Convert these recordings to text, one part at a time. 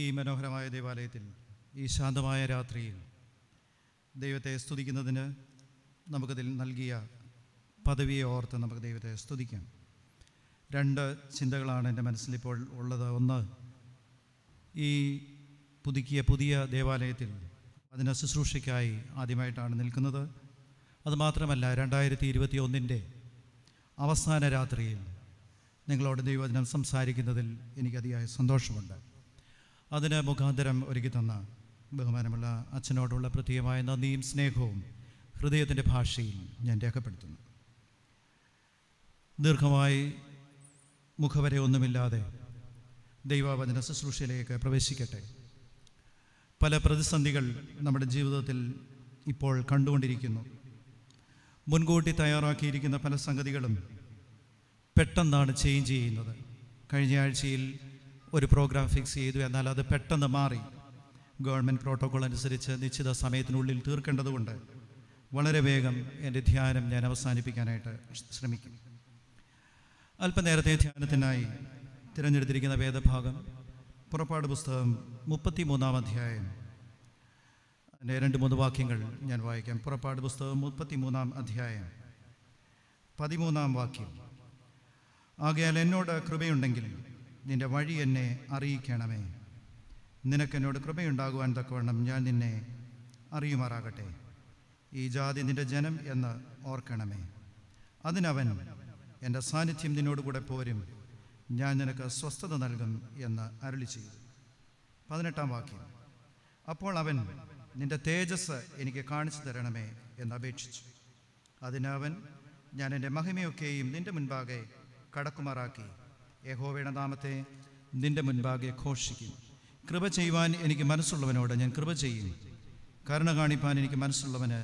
ഈ മനോഹരമായ ദേവാലയത്തിൽ ഈ ശാന്തമായ രാത്രിയിൽ ദൈവത്തെ സ്തുതിക്കുന്നതിന് നമുക്കതിൽ നൽകിയ പദവിയെ ഓർത്ത് നമുക്ക് ദൈവത്തെ സ്തുതിക്കാം രണ്ട് ചിന്തകളാണ് എൻ്റെ മനസ്സിലിപ്പോൾ ഉള്ളത് ഒന്ന് ഈ പുതുക്കിയ പുതിയ ദേവാലയത്തിൽ അതിന് ശുശ്രൂഷയ്ക്കായി ആദ്യമായിട്ടാണ് നിൽക്കുന്നത് അതുമാത്രമല്ല രണ്ടായിരത്തി ഇരുപത്തി ഒന്നിൻ്റെ അവസാന രാത്രിയിൽ നിങ്ങളോട് ദൈവവചനം സംസാരിക്കുന്നതിൽ എനിക്ക് അതിയായ സന്തോഷമുണ്ട് അതിന് മുഖാന്തരം ഒരുക്കി തന്ന ബഹുമാനമുള്ള അച്ഛനോടുള്ള പ്രത്യേകമായ നന്ദിയും സ്നേഹവും ഹൃദയത്തിൻ്റെ ഭാഷയിൽ ഞാൻ രേഖപ്പെടുത്തുന്നു ദീർഘമായി മുഖവരെ ഒന്നുമില്ലാതെ ദൈവാവചന ശുശ്രൂഷയിലേക്ക് പ്രവേശിക്കട്ടെ പല പ്രതിസന്ധികൾ നമ്മുടെ ജീവിതത്തിൽ ഇപ്പോൾ കണ്ടുകൊണ്ടിരിക്കുന്നു മുൻകൂട്ടി തയ്യാറാക്കിയിരിക്കുന്ന പല സംഗതികളും പെട്ടെന്നാണ് ചേഞ്ച് ചെയ്യുന്നത് കഴിഞ്ഞ ആഴ്ചയിൽ ഒരു പ്രോഗ്രാം ഫിക്സ് ചെയ്തു എന്നാൽ അത് പെട്ടെന്ന് മാറി ഗവൺമെൻറ് പ്രോട്ടോകോൾ അനുസരിച്ച് നിശ്ചിത സമയത്തിനുള്ളിൽ തീർക്കേണ്ടതുകൊണ്ട് വളരെ വേഗം എൻ്റെ ധ്യാനം ഞാൻ അവസാനിപ്പിക്കാനായിട്ട് ശ്രമിക്കും അല്പനേരത്തെ ധ്യാനത്തിനായി തിരഞ്ഞെടുത്തിരിക്കുന്ന വേദഭാഗം പുറപ്പാട് പുസ്തകം മുപ്പത്തി മൂന്നാം അധ്യായം അതിൻ്റെ രണ്ട് മൂന്ന് വാക്യങ്ങൾ ഞാൻ വായിക്കാം പുറപ്പാട് പുസ്തകം മുപ്പത്തി മൂന്നാം അധ്യായം പതിമൂന്നാം വാക്യം ആകയാൽ എന്നോട് കൃപയുണ്ടെങ്കിൽ നിന്റെ വഴി എന്നെ അറിയിക്കണമേ നിനക്കെന്നോട് കൃപയുണ്ടാകുവാൻ തക്കവണ്ണം ഞാൻ നിന്നെ അറിയുമാറാകട്ടെ ഈ ജാതി നിന്റെ ജനം എന്ന് ഓർക്കണമേ അതിനവൻ എൻ്റെ സാന്നിധ്യം നിന്നോടുകൂടെ പോരും ഞാൻ നിനക്ക് സ്വസ്ഥത നൽകും എന്ന് അരളി ചെയ്തു പതിനെട്ടാം വാക്യം അപ്പോൾ അവൻ നിന്റെ തേജസ് എനിക്ക് കാണിച്ചു തരണമേ എന്ന് അപേക്ഷിച്ചു അതിനവൻ ഞാൻ എൻ്റെ മഹിമയൊക്കെയും നിന്റെ മുൻപാകെ കടക്കുമാറാക്കി യഹോവയുടെ നാമത്തെ നിന്റെ മുൻപാകെ ഘോഷിക്കും കൃപ ചെയ്യുവാൻ എനിക്ക് മനസ്സുള്ളവനോട് ഞാൻ കൃപ ചെയ്യും കരുണ കാണിപ്പാൻ എനിക്ക് മനസ്സുള്ളവന്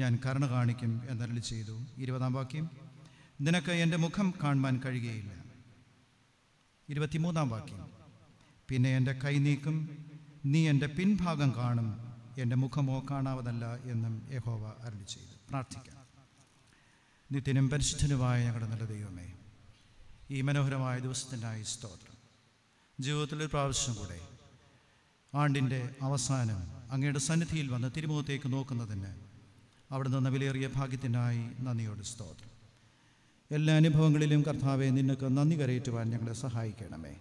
ഞാൻ കരുണ കാണിക്കും എന്നരളി ചെയ്തു ഇരുപതാം വാക്യം നിനക്ക് എൻ്റെ മുഖം കാണുവാൻ കഴിയുകയില്ല ഇരുപത്തിമൂന്നാം വാക്യം പിന്നെ എൻ്റെ കൈ നീക്കും നീ എൻ്റെ പിൻഭാഗം കാണും എൻ്റെ മുഖമോ കാണാവതല്ല എന്നും യഹോവ അരളി ചെയ്തു പ്രാർത്ഥിക്കാം നിത്യനും പരിശുദ്ധനുമായ ഞങ്ങളുടെ നല്ല ദൈവമേ ഈ മനോഹരമായ ദിവസത്തിനായി സ്തോത്രം ജീവിതത്തിൽ ഒരു പ്രാവശ്യം കൂടെ ആണ്ടിൻ്റെ അവസാനം അങ്ങയുടെ സന്നിധിയിൽ വന്ന് തിരുമുഖത്തേക്ക് നോക്കുന്നതിന് അവിടെ നിന്ന് വിലയേറിയ ഭാഗ്യത്തിനായി നന്ദിയോട് സ്തോത്രം എല്ലാ അനുഭവങ്ങളിലും കർത്താവെ നിനക്ക് നന്ദി കരയേറ്റുവാൻ ഞങ്ങളെ സഹായിക്കണമേ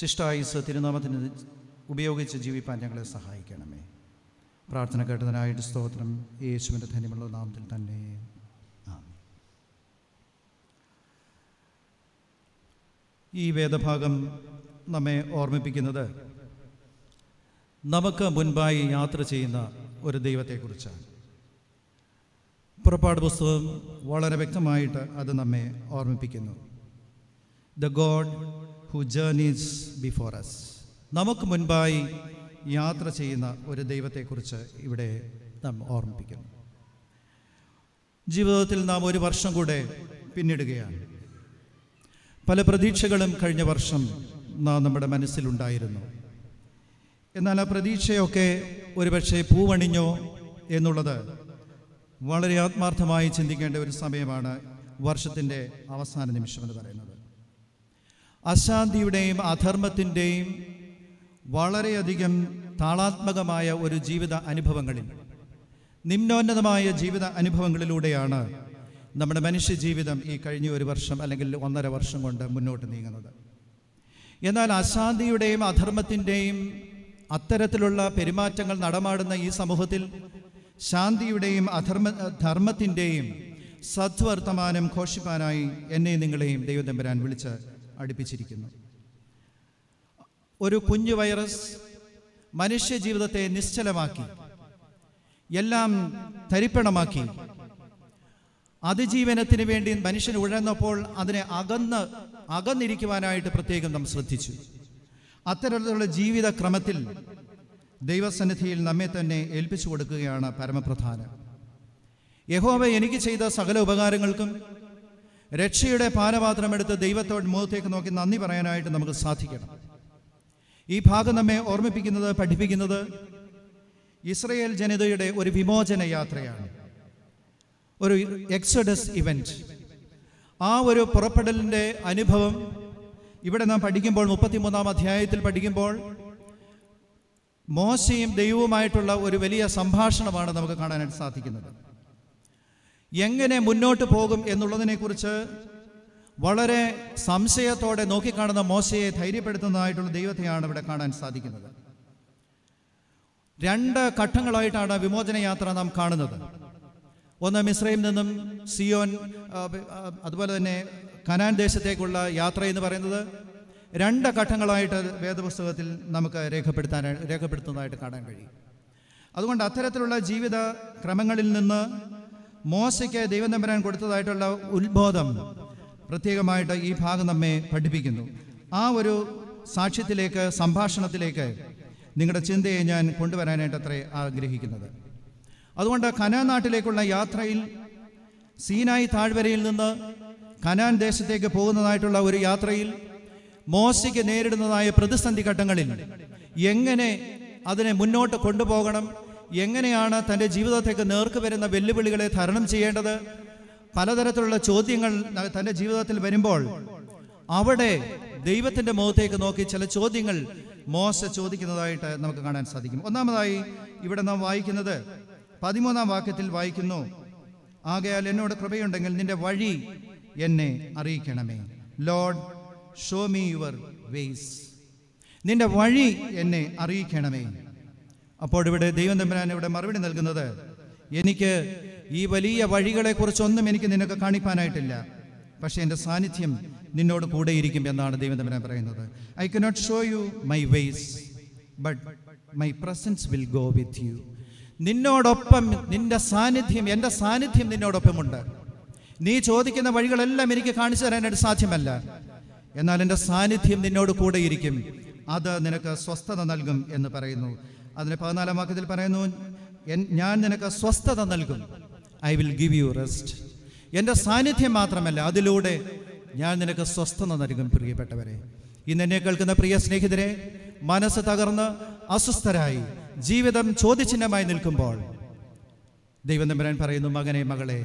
ശിഷ്ടായുസ് തിരുനാമത്തിന് ഉപയോഗിച്ച് ജീവിപ്പാൻ ഞങ്ങളെ സഹായിക്കണമേ പ്രാർത്ഥന കേട്ടതിനായിട്ട് സ്തോത്രം യേശുവിൻ്റെ ധന്യമുള്ള നാമത്തിൽ തന്നെ ഈ വേദഭാഗം നമ്മെ ഓർമ്മിപ്പിക്കുന്നത് നമുക്ക് മുൻപായി യാത്ര ചെയ്യുന്ന ഒരു ദൈവത്തെക്കുറിച്ചാണ് പുറപ്പാട് പുസ്തകം വളരെ വ്യക്തമായിട്ട് അത് നമ്മെ ഓർമ്മിപ്പിക്കുന്നു the God who journeys before us നമുക്ക് മുൻപായി യാത്ര ചെയ്യുന്ന ഒരു ദൈവത്തെക്കുറിച്ച് ഇവിടെ നാം ഓർമ്മിപ്പിക്കുന്നു ജീവിതത്തിൽ നാം ഒരു വർഷം കൂടെ പിന്നിടുകയാണ് പല പ്രതീക്ഷകളും കഴിഞ്ഞ വർഷം നമ്മുടെ മനസ്സിലുണ്ടായിരുന്നു എന്നാൽ ആ പ്രതീക്ഷയൊക്കെ ഒരുപക്ഷെ പൂവണിഞ്ഞോ എന്നുള്ളത് വളരെ ആത്മാർത്ഥമായി ചിന്തിക്കേണ്ട ഒരു സമയമാണ് വർഷത്തിൻ്റെ അവസാന നിമിഷം എന്ന് പറയുന്നത് അശാന്തിയുടെയും അധർമ്മത്തിൻ്റെയും വളരെയധികം താളാത്മകമായ ഒരു ജീവിത അനുഭവങ്ങളിൽ നിമ്നോന്നതമായ ജീവിത അനുഭവങ്ങളിലൂടെയാണ് നമ്മുടെ മനുഷ്യ ജീവിതം ഈ കഴിഞ്ഞ ഒരു വർഷം അല്ലെങ്കിൽ ഒന്നര വർഷം കൊണ്ട് മുന്നോട്ട് നീങ്ങുന്നത് എന്നാൽ അശാന്തിയുടെയും അധർമ്മത്തിൻ്റെയും അത്തരത്തിലുള്ള പെരുമാറ്റങ്ങൾ നടമാടുന്ന ഈ സമൂഹത്തിൽ ശാന്തിയുടെയും അധർമ്മ ധർമ്മത്തിൻ്റെയും സദ്വർത്തമാനം ഘോഷിപ്പാനായി എന്നെ നിങ്ങളെയും ദൈവദമ്പരാൻ വിളിച്ച് അടുപ്പിച്ചിരിക്കുന്നു ഒരു കുഞ്ഞു വൈറസ് മനുഷ്യ ജീവിതത്തെ നിശ്ചലമാക്കി എല്ലാം തരിപ്പണമാക്കി അതിജീവനത്തിന് വേണ്ടി മനുഷ്യൻ ഉഴന്നപ്പോൾ അതിനെ അകന്ന് അകന്നിരിക്കുവാനായിട്ട് പ്രത്യേകം നാം ശ്രദ്ധിച്ചു അത്തരത്തിലുള്ള ജീവിതക്രമത്തിൽ ദൈവസന്നിധിയിൽ നമ്മെ തന്നെ ഏൽപ്പിച്ചു കൊടുക്കുകയാണ് പരമപ്രധാനം യഹോവ എനിക്ക് ചെയ്ത സകല ഉപകാരങ്ങൾക്കും രക്ഷയുടെ പാനപാത്രമെടുത്ത് ദൈവത്തോട് മുഖത്തേക്ക് നോക്കി നന്ദി പറയാനായിട്ട് നമുക്ക് സാധിക്കണം ഈ ഭാഗം നമ്മെ ഓർമ്മിപ്പിക്കുന്നത് പഠിപ്പിക്കുന്നത് ഇസ്രയേൽ ജനതയുടെ ഒരു വിമോചന യാത്രയാണ് ഒരു എക്സഡസ് ഇവൻറ്റ് ആ ഒരു പുറപ്പെടലിൻ്റെ അനുഭവം ഇവിടെ നാം പഠിക്കുമ്പോൾ മുപ്പത്തിമൂന്നാം അധ്യായത്തിൽ പഠിക്കുമ്പോൾ മോശയും ദൈവവുമായിട്ടുള്ള ഒരു വലിയ സംഭാഷണമാണ് നമുക്ക് കാണാനായിട്ട് സാധിക്കുന്നത് എങ്ങനെ മുന്നോട്ട് പോകും എന്നുള്ളതിനെക്കുറിച്ച് വളരെ സംശയത്തോടെ നോക്കിക്കാണുന്ന മോശയെ ധൈര്യപ്പെടുത്തുന്നതായിട്ടുള്ള ദൈവത്തെയാണ് ഇവിടെ കാണാൻ സാധിക്കുന്നത് രണ്ട് ഘട്ടങ്ങളായിട്ടാണ് വിമോചന യാത്ര നാം കാണുന്നത് ഒന്ന് മിശ്രയിൽ നിന്നും സിയോൻ അതുപോലെ തന്നെ കനാൻ ദേശത്തേക്കുള്ള യാത്ര എന്ന് പറയുന്നത് രണ്ട് ഘട്ടങ്ങളായിട്ട് വേദപുസ്തകത്തിൽ നമുക്ക് രേഖപ്പെടുത്താൻ രേഖപ്പെടുത്തുന്നതായിട്ട് കാണാൻ കഴിയും അതുകൊണ്ട് അത്തരത്തിലുള്ള ജീവിത ക്രമങ്ങളിൽ നിന്ന് മോശയ്ക്ക് ദൈവം തമ്പരാൻ കൊടുത്തതായിട്ടുള്ള ഉത്ബോധം പ്രത്യേകമായിട്ട് ഈ ഭാഗം നമ്മെ പഠിപ്പിക്കുന്നു ആ ഒരു സാക്ഷ്യത്തിലേക്ക് സംഭാഷണത്തിലേക്ക് നിങ്ങളുടെ ചിന്തയെ ഞാൻ കൊണ്ടുവരാനായിട്ട് അത്രേ ആഗ്രഹിക്കുന്നത് അതുകൊണ്ട് കനാൻ നാട്ടിലേക്കുള്ള യാത്രയിൽ സീനായി താഴ്വരയിൽ നിന്ന് കനാൻ ദേശത്തേക്ക് പോകുന്നതായിട്ടുള്ള ഒരു യാത്രയിൽ മോശയ്ക്ക് നേരിടുന്നതായ പ്രതിസന്ധി ഘട്ടങ്ങളിൽ എങ്ങനെ അതിനെ മുന്നോട്ട് കൊണ്ടുപോകണം എങ്ങനെയാണ് തൻ്റെ ജീവിതത്തേക്ക് നേർക്ക് വരുന്ന വെല്ലുവിളികളെ തരണം ചെയ്യേണ്ടത് പലതരത്തിലുള്ള ചോദ്യങ്ങൾ തൻ്റെ ജീവിതത്തിൽ വരുമ്പോൾ അവിടെ ദൈവത്തിൻ്റെ മുഖത്തേക്ക് നോക്കി ചില ചോദ്യങ്ങൾ മോശ ചോദിക്കുന്നതായിട്ട് നമുക്ക് കാണാൻ സാധിക്കും ഒന്നാമതായി ഇവിടെ നാം വായിക്കുന്നത് പതിമൂന്നാം വാക്യത്തിൽ വായിക്കുന്നു ആകയാൽ എന്നോട് കൃപയുണ്ടെങ്കിൽ നിന്റെ വഴി എന്നെ അറിയിക്കണമേ Lord show me your ways നിന്റെ വഴി എന്നെ അറിയിക്കണമേ അപ്പോൾ ഇവിടെ ദൈവം തമ്പുരാൻ ഇവിടെ മറുപടി നൽകുന്നത് എനിക്ക് ഈ വലിയ വഴികളെക്കുറിച്ചൊന്നും എനിക്ക് നിനക്ക് കാണിപ്പാനായിട്ടില്ല പക്ഷേ എൻ്റെ സാന്നിധ്യം നിന്നോട് കൂടെ ഇരിക്കും എന്നാണ് ദൈവം തമ്പുരാൻ പറയുന്നത് I cannot show you my ways but my presence will go with you നിന്നോടൊപ്പം നിന്റെ സാന്നിധ്യം എൻ്റെ സാന്നിധ്യം നിന്നോടൊപ്പമുണ്ട് നീ ചോദിക്കുന്ന വഴികളെല്ലാം എനിക്ക് കാണിച്ചു തരാനായിട്ട് സാധ്യമല്ല എന്നാൽ എൻ്റെ സാന്നിധ്യം നിന്നോട് കൂടെയിരിക്കും അത് നിനക്ക് സ്വസ്ഥത നൽകും എന്ന് പറയുന്നു അതിന് പതിനാലാം വാക്യത്തിൽ പറയുന്നു ഞാൻ നിനക്ക് സ്വസ്ഥത നൽകും I will give you rest എൻ്റെ സാന്നിധ്യം മാത്രമല്ല അതിലൂടെ ഞാൻ നിനക്ക് സ്വസ്ഥത നൽകും പ്രിയപ്പെട്ടവരെ ഇന്ന് എന്നെ കേൾക്കുന്ന പ്രിയ സ്നേഹിതരെ മനസ്സ് തകർന്ന് അസ്വസ്ഥരായി ജീവിതം ചോദ്യചിഹ്നമായി നിൽക്കുമ്പോൾ ദൈവം തമ്പുരാൻ പറയുന്നു മകനെ മകളെ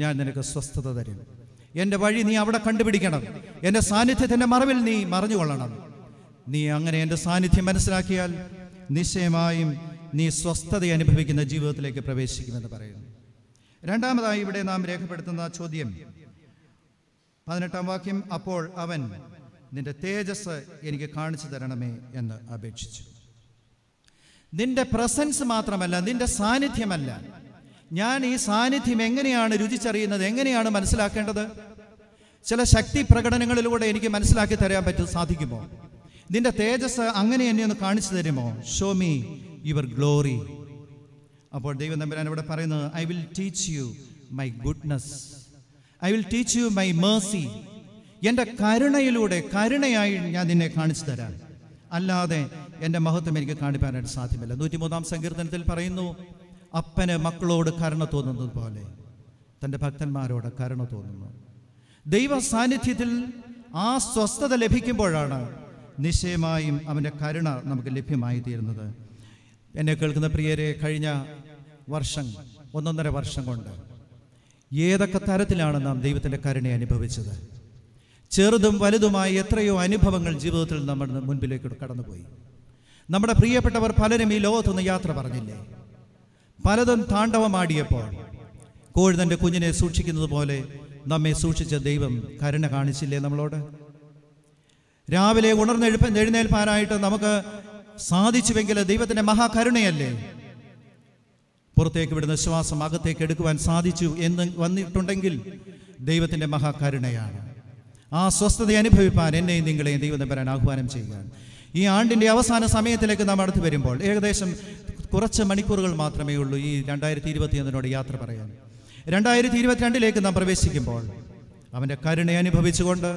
ഞാൻ നിനക്ക് സ്വസ്ഥത തരും എൻ്റെ വഴി നീ അവിടെ കണ്ടുപിടിക്കണം എൻ്റെ സാന്നിധ്യത്തിൻ്റെ മറവിൽ നീ മറിഞ്ഞുകൊള്ളണം നീ അങ്ങനെ എൻ്റെ സാന്നിധ്യം മനസ്സിലാക്കിയാൽ നിശ്ചയമായും നീ സ്വസ്ഥത അനുഭവിക്കുന്ന ജീവിതത്തിലേക്ക് പ്രവേശിക്കുമെന്ന് പറയുന്നു രണ്ടാമതായി ഇവിടെ നാം രേഖപ്പെടുത്തുന്ന ചോദ്യം പതിനെട്ടാം വാക്യം അപ്പോൾ അവൻ നിന്റെ തേജസ് എനിക്ക് കാണിച്ചു തരണമേ എന്ന് അപേക്ഷിച്ചു നിന്റെ പ്രസൻസ് മാത്രമല്ല നിന്റെ സാന്നിധ്യമല്ല ഞാൻ ഈ സാന്നിധ്യം എങ്ങനെയാണ് രുചിച്ചറിയുന്നത് എങ്ങനെയാണ് മനസ്സിലാക്കേണ്ടത് ചില ശക്തി പ്രകടനങ്ങളിലൂടെ എനിക്ക് മനസ്സിലാക്കി തരാൻ പറ്റും സാധിക്കുമോ നിന്റെ തേജസ് അങ്ങനെ എന്നെ ഒന്ന് കാണിച്ചു തരുമോ ഷോ മീ യുവർ ഗ്ലോറി അപ്പോൾ ദൈവം തമ്പുരാൻ ഇവിടെ പറയുന്നത് I will teach you my goodness I will teach you my mercy എൻ്റെ കരുണയിലൂടെ കരുണയായി ഞാൻ നിന്നെ കാണിച്ചു തരാം അല്ലാതെ എൻ്റെ മഹത്വം എനിക്ക് കാണിപ്പാനായിട്ട് സാധ്യമല്ല നൂറ്റിമൂന്നാം സങ്കീർത്തനത്തിൽ പറയുന്നു അപ്പന് മക്കളോട് കരുണ തോന്നുന്നത് പോലെ തൻ്റെ ഭക്തന്മാരോട് കരുണ തോന്നുന്നു ദൈവ സാന്നിധ്യത്തിൽ ആ സ്വസ്ഥത ലഭിക്കുമ്പോഴാണ് നിശ്ചയമായും അവൻ്റെ കരുണ നമുക്ക് ലഭ്യമായി തീരുന്നത് എന്നെ കേൾക്കുന്ന പ്രിയരെ കഴിഞ്ഞ വർഷം ഒന്നൊന്നര വർഷം കൊണ്ട് ഏതൊക്കെ തരത്തിലാണ് നാം ദൈവത്തിൻ്റെ കരുണയെ അനുഭവിച്ചത് ചെറുതും വലുതുമായ എത്രയോ അനുഭവങ്ങൾ ജീവിതത്തിൽ നമ്മുടെ മുൻപിലേക്ക് കടന്നുപോയി നമ്മുടെ പ്രിയപ്പെട്ടവർ പലരും ഈ ലോകത്തുനിന്ന് യാത്ര പറഞ്ഞില്ലേ പലതും താണ്ഡവമാടിയപ്പോൾ കോഴി കുഞ്ഞിനെ സൂക്ഷിക്കുന്നത് പോലെ നമ്മെ സൂക്ഷിച്ച ദൈവം കരുണ കാണിച്ചില്ലേ നമ്മളോട് രാവിലെ ഉണർന്നെഴുപ്പ് എഴുന്നേൽപ്പാനായിട്ട് നമുക്ക് സാധിച്ചുവെങ്കിൽ ദൈവത്തിൻ്റെ മഹാകരുണയല്ലേ പുറത്തേക്ക് വിടുന്ന ശ്വാസം അകത്തേക്ക് എടുക്കുവാൻ സാധിച്ചു എന്ന് വന്നിട്ടുണ്ടെങ്കിൽ ദൈവത്തിൻ്റെ മഹാകരുണയാണ് ആ സ്വസ്ഥത അനുഭവിപ്പാൻ എന്നെയും നിങ്ങളെയും വരാൻ ആഹ്വാനം ചെയ്യുക ഈ ആണ്ടിൻ്റെ അവസാന സമയത്തിലേക്ക് നാം അടുത്ത് വരുമ്പോൾ ഏകദേശം കുറച്ച് മണിക്കൂറുകൾ മാത്രമേ ഉള്ളൂ ഈ രണ്ടായിരത്തി ഇരുപത്തിയൊന്നിനോട് യാത്ര പറയാൻ രണ്ടായിരത്തി ഇരുപത്തിരണ്ടിലേക്ക് നാം പ്രവേശിക്കുമ്പോൾ അവൻ്റെ കരുണ അനുഭവിച്ചുകൊണ്ട്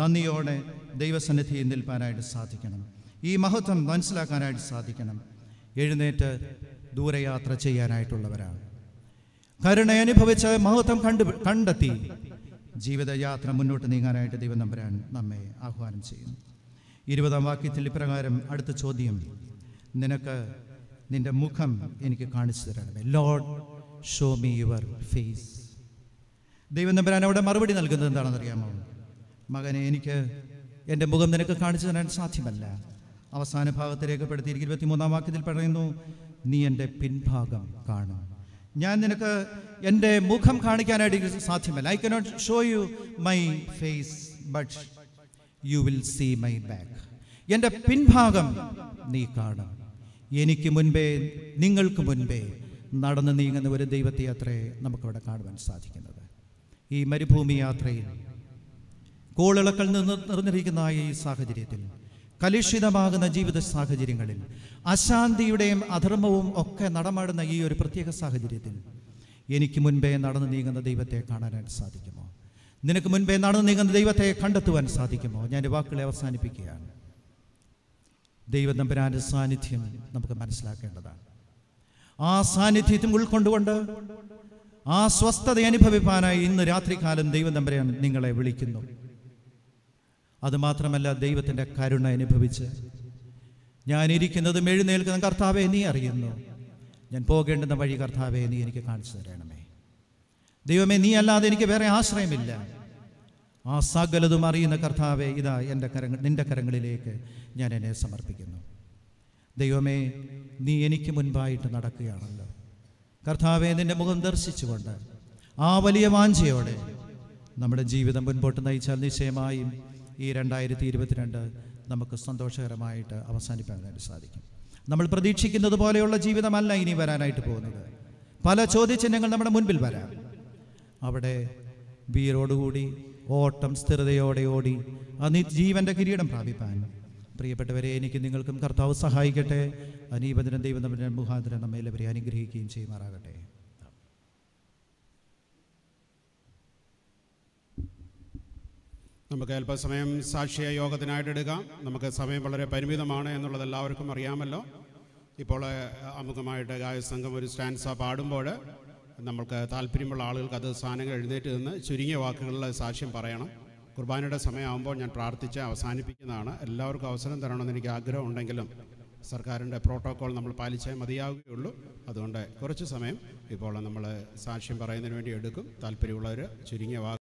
നന്ദിയോടെ ദൈവസന്നിധിയിൽ നിൽപ്പാനായിട്ട് സാധിക്കണം ഈ മഹത്വം മനസ്സിലാക്കാനായിട്ട് സാധിക്കണം എഴുന്നേറ്റ് ദൂരയാത്ര ചെയ്യാനായിട്ടുള്ളവരാണ് കരുണ അനുഭവിച്ച് മഹത്വം കണ്ടു കണ്ടെത്തി ജീവിതയാത്ര മുന്നോട്ട് നീങ്ങാനായിട്ട് ദൈവം നമ്പരാൻ നമ്മെ ആഹ്വാനം ചെയ്യുന്നു ഇരുപതാം വാക്യത്തിൽ ഇപ്രകാരം അടുത്ത ചോദ്യം നിനക്ക് നിന്റെ മുഖം എനിക്ക് കാണിച്ചു തരണമേ Lord show me your face ദൈവം നമ്പരാൻ അവിടെ മറുപടി നൽകുന്നത് എന്താണെന്ന് അറിയാമോ മകനെ എനിക്ക് എൻ്റെ മുഖം നിനക്ക് കാണിച്ചു തരാൻ സാധ്യമല്ല അവസാന ഭാഗത്ത് രേഖപ്പെടുത്തി മൂന്നാം വാക്യത്തിൽ പറയുന്നു നീ എൻ്റെ പിൻഭാഗം കാണും ഞാൻ നിനക്ക് എൻ്റെ മുഖം കാണിക്കാനായിട്ട് സാധ്യമല്ല I cannot show you my face but you will see my back എൻ്റെ പിൻഭാഗം നീ കാണും എനിക്ക് മുൻപേ നിങ്ങൾക്ക് മുൻപേ നടന്നു നീങ്ങുന്ന ഒരു ദൈവത്തെ അത്രേ നമുക്കവിടെ കാണുവാൻ സാധിക്കുന്നത് ഈ മരുഭൂമി യാത്രയിൽ കോളിളക്കൽ നിന്ന് നിറഞ്ഞിരിക്കുന്ന ഈ സാഹചര്യത്തിൽ കലുഷിതമാകുന്ന ജീവിത സാഹചര്യങ്ങളിൽ അശാന്തിയുടെയും അധർമ്മവും ഒക്കെ നടമാടുന്ന ഈ ഒരു പ്രത്യേക സാഹചര്യത്തിൽ എനിക്ക് മുൻപേ നടന്നു നീങ്ങുന്ന ദൈവത്തെ കാണാനായിട്ട് സാധിക്കുമോ നിനക്ക് മുൻപേ നടന്നു നീങ്ങുന്ന ദൈവത്തെ കണ്ടെത്തുവാൻ സാധിക്കുമോ ഞാൻ വാക്കുകളെ അവസാനിപ്പിക്കുകയാണ് ദൈവം സാന്നിധ്യം നമുക്ക് മനസ്സിലാക്കേണ്ടതാണ് ആ സാന്നിധ്യത്തിൽ ഉൾക്കൊണ്ടുകൊണ്ട് ആ സ്വസ്ഥത അനുഭവിപ്പാനായി ഇന്ന് രാത്രികാലം ദൈവം തമ്പരാൻ നിങ്ങളെ വിളിക്കുന്നു അതുമാത്രമല്ല ദൈവത്തിൻ്റെ കരുണ അനുഭവിച്ച് ഞാനിരിക്കുന്നത് മെഴുന്നേൽക്കുന്ന കർത്താവെ നീ അറിയുന്നു ഞാൻ പോകേണ്ടുന്ന വഴി കർത്താവെ നീ എനിക്ക് കാണിച്ചു തരണമേ ദൈവമേ നീ അല്ലാതെ എനിക്ക് വേറെ ആശ്രയമില്ല ആ സകലതും അറിയുന്ന കർത്താവെ ഇതാ എൻ്റെ കരങ്ങൾ നിൻ്റെ കരങ്ങളിലേക്ക് ഞാൻ എന്നെ സമർപ്പിക്കുന്നു ദൈവമേ നീ എനിക്ക് മുൻപായിട്ട് നടക്കുകയാണല്ലോ കർത്താവെ നിൻ്റെ മുഖം ദർശിച്ചുകൊണ്ട് ആ വലിയ വാഞ്ചയോടെ നമ്മുടെ ജീവിതം മുൻപോട്ട് നയിച്ചാൽ നിശ്ചയമായും ഈ രണ്ടായിരത്തി ഇരുപത്തിരണ്ട് നമുക്ക് സന്തോഷകരമായിട്ട് അവസാനിപ്പിക്കാനായിട്ട് സാധിക്കും നമ്മൾ പ്രതീക്ഷിക്കുന്നത് പോലെയുള്ള ജീവിതമല്ല ഇനി വരാനായിട്ട് പോകുന്നത് പല ചോദ്യചിഹ്നങ്ങൾ നമ്മുടെ മുൻപിൽ വരാം അവിടെ വീരോടുകൂടി ഓട്ടം സ്ഥിരതയോടെ ഓടി അനീ ജീവൻ്റെ കിരീടം പ്രാപിപ്പാൻ പ്രിയപ്പെട്ടവരെ എനിക്ക് നിങ്ങൾക്കും കർത്താവ് സഹായിക്കട്ടെ അനീപതിനും ദൈവം നമ്മുടെ മുഖാന്തരം നമ്മെ എല്ലാവരെയും അനുഗ്രഹിക്കുകയും ചെയ്യുമാറാകട്ടെ നമുക്ക് അല്പസമയം സാക്ഷിയ യോഗത്തിനായിട്ട് എടുക്കാം നമുക്ക് സമയം വളരെ പരിമിതമാണ് എന്നുള്ളത് എല്ലാവർക്കും അറിയാമല്ലോ ഇപ്പോൾ അമുഖമായിട്ട് ഗായസംഘം ഒരു സ്റ്റാൻസ പാടുമ്പോൾ നമ്മൾക്ക് താല്പര്യമുള്ള ആളുകൾക്ക് അത് സാധനങ്ങൾ എഴുന്നേറ്റ് നിന്ന് ചുരുങ്ങിയ വാക്കുകളിൽ സാക്ഷ്യം പറയണം കുർബാനയുടെ സമയമാകുമ്പോൾ ഞാൻ പ്രാർത്ഥിച്ച് അവസാനിപ്പിക്കുന്നതാണ് എല്ലാവർക്കും അവസരം തരണമെന്ന് എനിക്ക് ആഗ്രഹം ഉണ്ടെങ്കിലും സർക്കാരിൻ്റെ പ്രോട്ടോക്കോൾ നമ്മൾ പാലിച്ചേ മതിയാവുകയുള്ളൂ അതുകൊണ്ട് കുറച്ച് സമയം ഇപ്പോൾ നമ്മൾ സാക്ഷ്യം പറയുന്നതിന് വേണ്ടി എടുക്കും താല്പര്യമുള്ളവർ ചുരുങ്ങിയ വാക്ക്